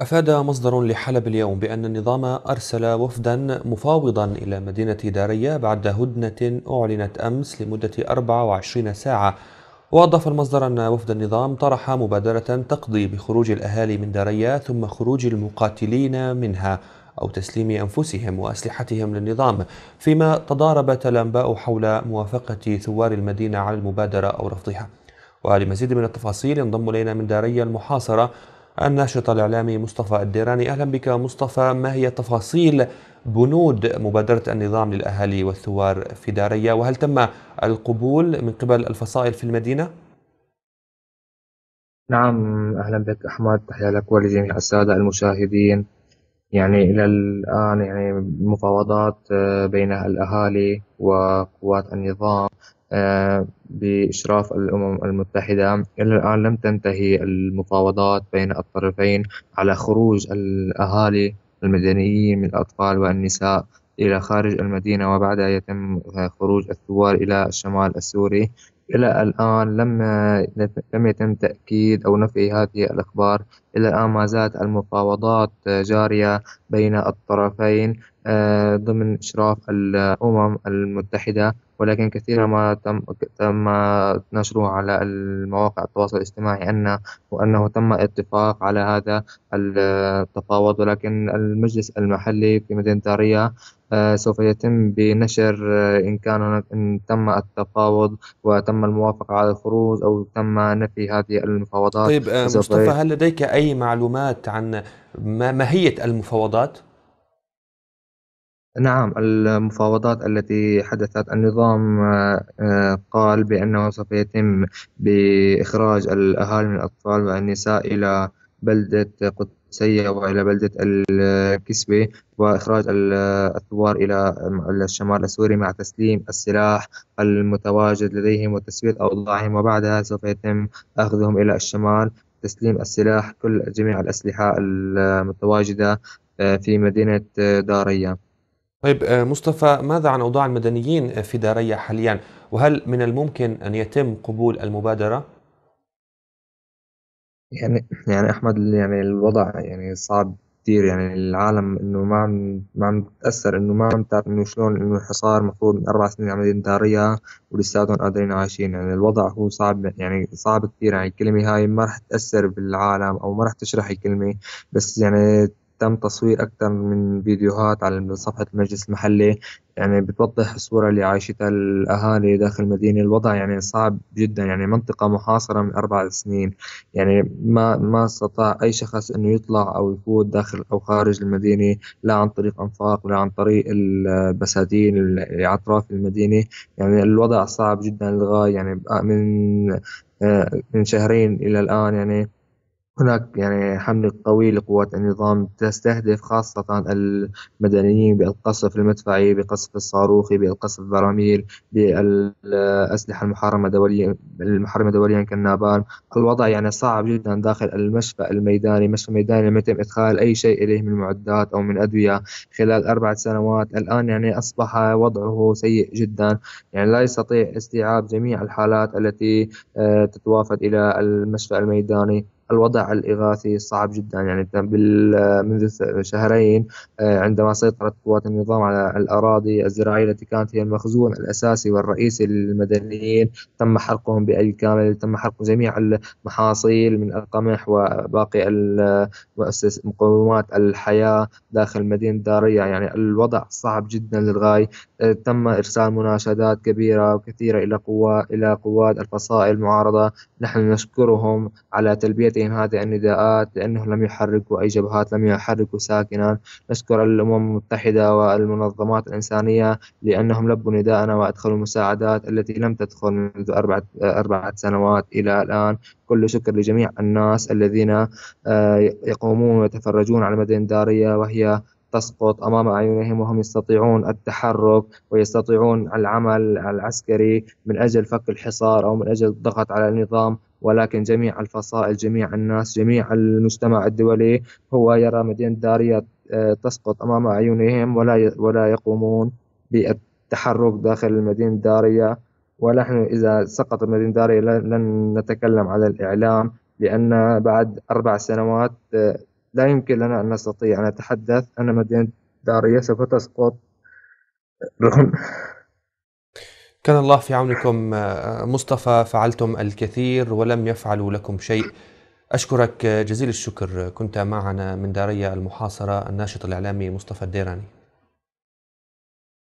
أفاد مصدر لحلب اليوم بأن النظام أرسل وفدا مفاوضا إلى مدينة داريا بعد هدنة أعلنت أمس لمدة 24 ساعة وأضاف المصدر أن وفد النظام طرح مبادرة تقضي بخروج الأهالي من داريا ثم خروج المقاتلين منها أو تسليم أنفسهم وأسلحتهم للنظام فيما تضاربت الأنباء حول موافقة ثوار المدينة على المبادرة أو رفضها ولمزيد من التفاصيل ينضم إلينا من داريا المحاصرة الناشط الإعلامي مصطفى الديراني أهلا بك مصطفى ما هي تفاصيل بنود مبادرة النظام للأهالي والثوار في داريا وهل تم القبول من قبل الفصائل في المدينة؟ نعم أهلا بك أحمد تحية لك ولجميع السادة المشاهدين يعني إلى الآن يعني مفاوضات بين الأهالي وقوات النظام بإشراف الأمم المتحدة إلى الآن لم تنتهي المفاوضات بين الطرفين على خروج الأهالي المدنيين من الأطفال والنساء إلى خارج المدينة وبعدها يتم خروج الثوار إلى الشمال السوري إلى الآن لم لم يتم تأكيد أو نفي هذه الأخبار إلى الآن ما زالت المفاوضات آه، جارية بين الطرفين آه، ضمن إشراف الأمم المتحدة ولكن كثيرا ما تم تم نشره على المواقع التواصل الاجتماعي أن وأنه تم اتفاق على هذا التفاوض ولكن المجلس المحلي في مدينة داريا آه، سوف يتم بنشر إن كان إن تم التفاوض وتم الموافقة على الخروج أو تم نفي هذه المفاوضات طيب مصطفى هل لديك أي أي معلومات عن ماهية المفاوضات؟ نعم المفاوضات التي حدثت النظام آه، قال بأنه سوف يتم بإخراج الأهالي من الأطفال والنساء إلى بلدة قدسية وإلى بلدة الكسبة وإخراج الثوار إلى الشمال السوري مع تسليم السلاح المتواجد لديهم وتسوية أوضاعهم وبعدها سوف يتم أخذهم إلى الشمال تسليم السلاح كل جميع الأسلحة المتواجدة آه، في مدينة آه، داريا طيب آه، مصطفى ماذا عن أوضاع المدنيين في داريا حاليا وهل من الممكن أن يتم قبول المبادرة؟ يعني يعني أحمد يعني الوضع يعني صعب كثير يعني العالم انه ما عم ما عم تاثر انه ما عم تعرف انه شلون انه الحصار المفروض من اربع سنين عم ينتهريها ولساتهم قادرين عايشين يعني الوضع هو صعب يعني صعب كثير يعني الكلمه هاي ما رح تاثر بالعالم او ما رح تشرح الكلمه بس يعني تم تصوير أكثر من فيديوهات على صفحة المجلس المحلي يعني بتوضح الصورة اللي عايشتها الأهالي داخل المدينة الوضع يعني صعب جدا يعني منطقة محاصرة من أربع سنين يعني ما ما استطاع أي شخص إنه يطلع أو يفوت داخل أو خارج المدينة لا عن طريق أنفاق ولا عن طريق البساتين اللي على أطراف المدينة يعني الوضع صعب جدا للغاية يعني من آه، من شهرين إلى الآن يعني هناك يعني حمل قوي لقوات النظام تستهدف خاصة المدنيين بالقصف المدفعي بقصف الصاروخي بقصف البراميل بالأسلحة المحرمة دوليا المحرمة دوليا كالنابال الوضع يعني صعب جدا داخل المشفى الميداني مشفى ميداني لم يتم إدخال أي شيء إليه من معدات أو من أدوية خلال أربعة سنوات الآن يعني أصبح وضعه سيء جدا يعني لا يستطيع استيعاب جميع الحالات التي آه، تتوافد إلى المشفى الميداني الوضع الإغاثي صعب جدا يعني منذ شهرين آه، عندما سيطرت قوات النظام على الأراضي الزراعية التي كانت هي المخزون الأساسي والرئيسي للمدنيين تم حرقهم بالكامل تم حرق جميع المحاصيل من القمح وباقي مقومات الحياة داخل مدينة دارية يعني الوضع صعب جدا للغاية آه، تم إرسال مناشدات كبيرة وكثيرة إلى قوات إلى قوات الفصائل المعارضة نحن نشكرهم على تلبية هذه النداءات لأنه لم يحركوا أي جبهات لم يحركوا ساكنا نشكر الأمم المتحدة والمنظمات الإنسانية لأنهم لبوا نداءنا وأدخلوا المساعدات التي لم تدخل منذ أربعة, أربعة سنوات إلى الآن كل شكر لجميع الناس الذين آه، يقومون ويتفرجون على المدينة الدارية وهي تسقط امام اعينهم وهم يستطيعون التحرك ويستطيعون العمل العسكري من اجل فك الحصار او من اجل الضغط على النظام ولكن جميع الفصائل جميع الناس جميع المجتمع الدولي هو يرى مدينه داريا آه، تسقط امام اعينهم ولا ولا يقومون بالتحرك داخل مدينه داريا ونحن اذا سقطت مدينه داريا لن نتكلم على الاعلام لان بعد اربع سنوات آه، لا يمكن لنا أن نستطيع أن نتحدث أن مدينة دارية سوف تسقط رغم كان الله في عونكم مصطفى فعلتم الكثير ولم يفعلوا لكم شيء أشكرك جزيل الشكر كنت معنا من دارية المحاصرة الناشط الإعلامي مصطفى الديراني